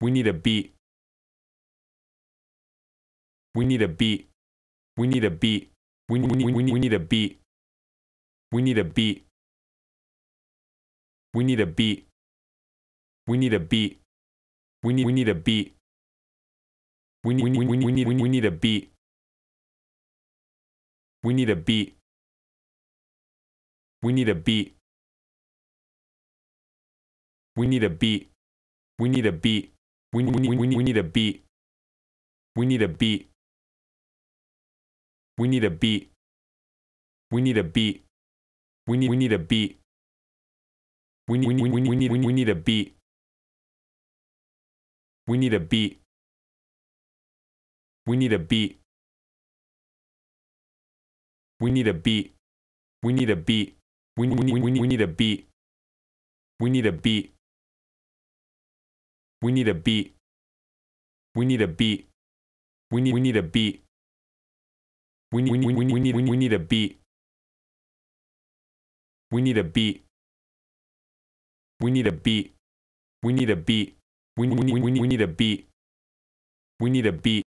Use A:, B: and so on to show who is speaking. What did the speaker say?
A: We need a beat. We need a beat. We need a beat. We need, we need, we need a beat. We need a beat. We need a beat. We need a beat. We need we need a beat. We need we need we need we need, we need a beat. We need a beat. We need a beat. We need a beat. We need a beat. We, we, we, we need a beat. We need a beat. We need a beat. We need a beat. We need we need a beat. We need we need we need we need a beat. We need a beat. We need a beat. We need a beat. We need a beat. We need we need we need a beat. We need a beat. We need a beat. We need a beat. We need we need a beat. We need we need we need we need, we need a beat. We need a beat. We need a beat. We need a beat. We need we need we need a beat. We need a beat.